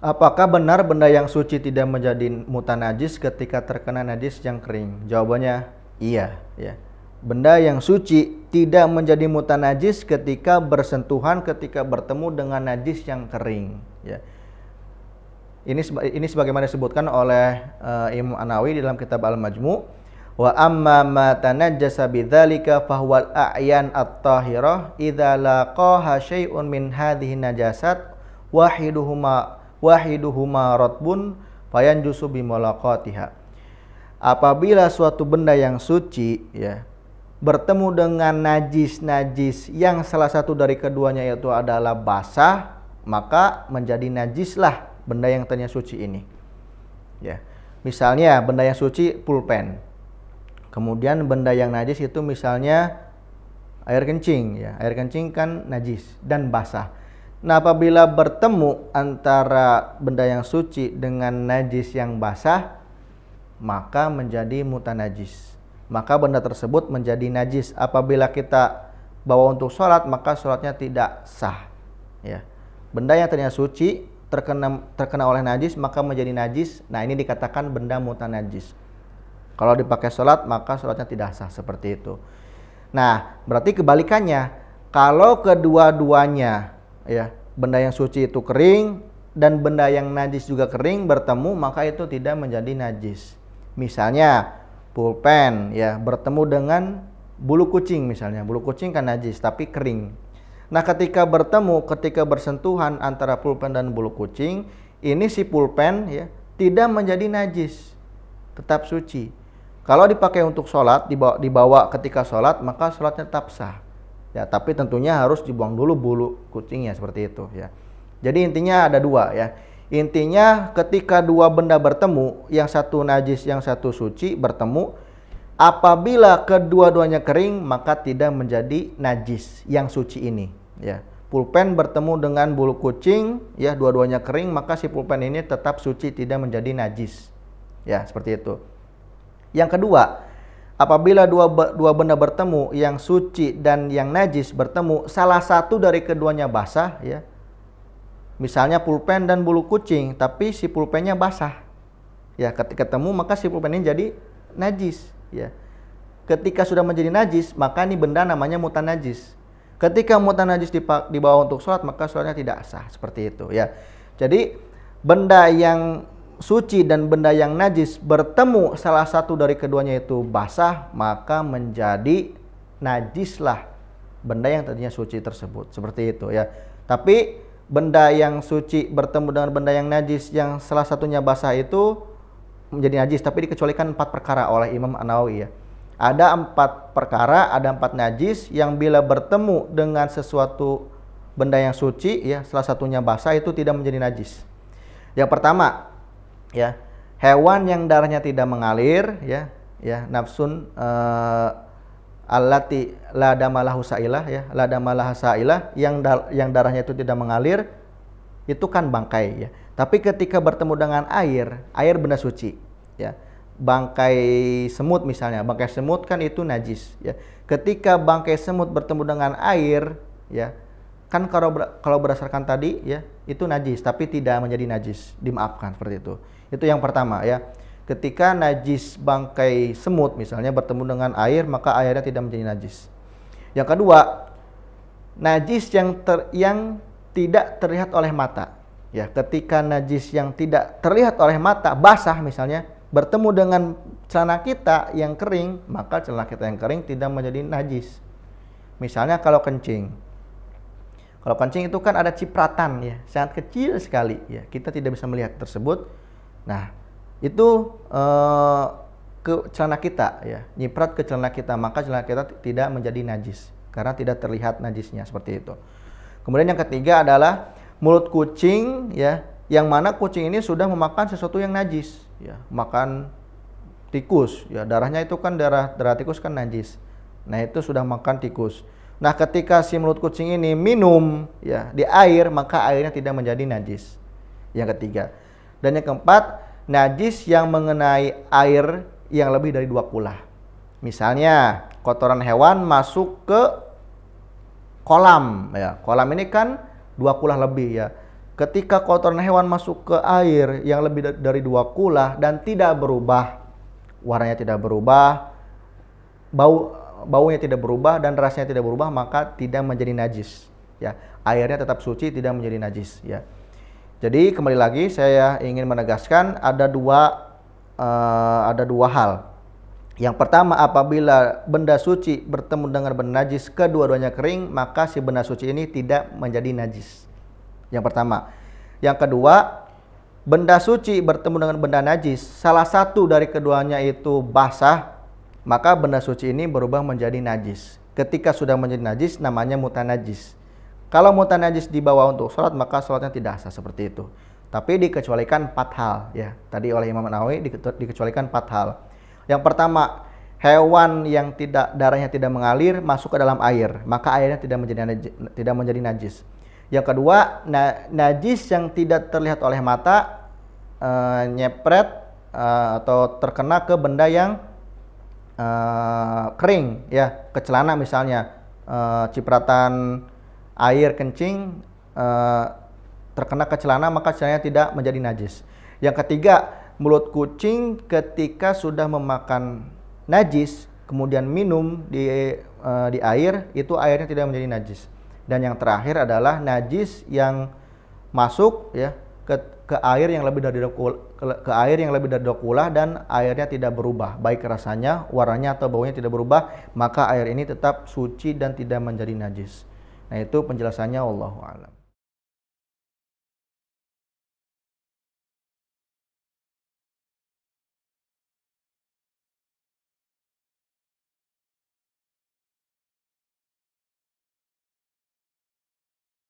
Apakah benar benda yang suci tidak menjadi mutan najis ketika terkena najis yang kering? Jawabannya iya, ya. Benda yang suci tidak menjadi mutan najis ketika bersentuhan ketika bertemu dengan najis yang kering, ya. Ini ini sebagaimana disebutkan oleh uh, Imam Anawi dalam kitab Al-Majmu' wa amma ma tanajjasa bidzalika fahuwal a'yan at-tahirah idza laqaha syai'un min hadhihi najasat wahiduhuma wahiduhuma payan jusu bimolakotiha. Apabila suatu benda yang suci ya bertemu dengan najis-najis yang salah satu dari keduanya yaitu adalah basah, maka menjadi najislah benda yang tadinya suci ini. Ya. Misalnya benda yang suci pulpen. Kemudian benda yang najis itu misalnya air kencing ya. Air kencing kan najis dan basah. Nah, apabila bertemu antara benda yang suci dengan najis yang basah, maka menjadi najis Maka benda tersebut menjadi najis. Apabila kita bawa untuk sholat, maka sholatnya tidak sah. Ya. Benda yang ternyata suci terkena terkena oleh najis, maka menjadi najis. Nah, ini dikatakan benda najis Kalau dipakai sholat, maka sholatnya tidak sah seperti itu. Nah, berarti kebalikannya, kalau kedua-duanya ya benda yang suci itu kering dan benda yang najis juga kering bertemu maka itu tidak menjadi najis misalnya pulpen ya bertemu dengan bulu kucing misalnya bulu kucing kan najis tapi kering nah ketika bertemu ketika bersentuhan antara pulpen dan bulu kucing ini si pulpen ya tidak menjadi najis tetap suci kalau dipakai untuk sholat dibawa, dibawa ketika sholat maka sholatnya tetap sah ya tapi tentunya harus dibuang dulu bulu kucingnya seperti itu ya jadi intinya ada dua ya intinya ketika dua benda bertemu yang satu najis yang satu suci bertemu apabila kedua-duanya kering maka tidak menjadi najis yang suci ini ya pulpen bertemu dengan bulu kucing ya dua-duanya kering maka si pulpen ini tetap suci tidak menjadi najis ya seperti itu yang kedua Apabila dua, dua benda bertemu, yang suci dan yang najis bertemu, salah satu dari keduanya basah, ya. Misalnya pulpen dan bulu kucing, tapi si pulpennya basah. Ya, ketika ketemu maka si pulpen ini jadi najis, ya. Ketika sudah menjadi najis, maka ini benda namanya mutan najis. Ketika mutan najis dibawa untuk sholat, maka sholatnya tidak sah, seperti itu, ya. Jadi benda yang suci dan benda yang najis bertemu salah satu dari keduanya itu basah, maka menjadi najislah benda yang tadinya suci tersebut. Seperti itu ya. Tapi benda yang suci bertemu dengan benda yang najis yang salah satunya basah itu menjadi najis tapi dikecualikan empat perkara oleh Imam An-Nawawi ya. Ada empat perkara, ada empat najis yang bila bertemu dengan sesuatu benda yang suci ya salah satunya basah itu tidak menjadi najis. Yang pertama ya hewan yang darahnya tidak mengalir ya ya nafsun uh, eh, alati la damalahu sailah ya lada damalah sailah yang da yang darahnya itu tidak mengalir itu kan bangkai ya tapi ketika bertemu dengan air air benda suci ya bangkai semut misalnya bangkai semut kan itu najis ya ketika bangkai semut bertemu dengan air ya kan kalau kalau berdasarkan tadi ya itu najis tapi tidak menjadi najis dimaafkan seperti itu itu yang pertama ya ketika najis bangkai semut misalnya bertemu dengan air maka airnya tidak menjadi najis yang kedua najis yang ter, yang tidak terlihat oleh mata ya ketika najis yang tidak terlihat oleh mata basah misalnya bertemu dengan celana kita yang kering maka celana kita yang kering tidak menjadi najis misalnya kalau kencing kalau kancing itu kan ada cipratan ya, sangat kecil sekali ya. Kita tidak bisa melihat tersebut. Nah, itu eh, ke celana kita ya, nyiprat ke celana kita, maka celana kita tidak menjadi najis karena tidak terlihat najisnya seperti itu. Kemudian yang ketiga adalah mulut kucing ya, yang mana kucing ini sudah memakan sesuatu yang najis ya, makan tikus ya, darahnya itu kan darah darah tikus kan najis. Nah, itu sudah makan tikus. Nah, ketika si mulut kucing ini minum ya di air, maka airnya tidak menjadi najis. Yang ketiga. Dan yang keempat, najis yang mengenai air yang lebih dari dua kulah. Misalnya, kotoran hewan masuk ke kolam ya. Kolam ini kan dua kulah lebih ya. Ketika kotoran hewan masuk ke air yang lebih dari dua kulah dan tidak berubah, warnanya tidak berubah, bau baunya tidak berubah dan rasanya tidak berubah maka tidak menjadi najis ya airnya tetap suci tidak menjadi najis ya jadi kembali lagi saya ingin menegaskan ada dua uh, ada dua hal yang pertama apabila benda suci bertemu dengan benda najis kedua-duanya kering maka si benda suci ini tidak menjadi najis yang pertama yang kedua benda suci bertemu dengan benda najis salah satu dari keduanya itu basah maka benda suci ini berubah menjadi najis. Ketika sudah menjadi najis, namanya mutan najis. Kalau mutan najis dibawa untuk sholat, maka sholatnya tidak sah seperti itu. Tapi dikecualikan empat hal ya. Tadi oleh Imam Nawawi dikecualikan empat hal. Yang pertama, hewan yang tidak darahnya tidak mengalir masuk ke dalam air, maka airnya tidak menjadi najis, tidak menjadi najis. Yang kedua, na najis yang tidak terlihat oleh mata e, nyepret e, atau terkena ke benda yang Eh, kering ya ke celana misalnya uh, cipratan air kencing uh, terkena ke celana maka celananya tidak menjadi najis. Yang ketiga, mulut kucing ketika sudah memakan najis kemudian minum di uh, di air itu airnya tidak menjadi najis. Dan yang terakhir adalah najis yang masuk ya ke, ke air yang lebih dari dokula, ke, ke air yang lebih dari kula dan airnya tidak berubah baik rasanya warnanya atau baunya tidak berubah maka air ini tetap suci dan tidak menjadi najis nah itu penjelasannya Allah alam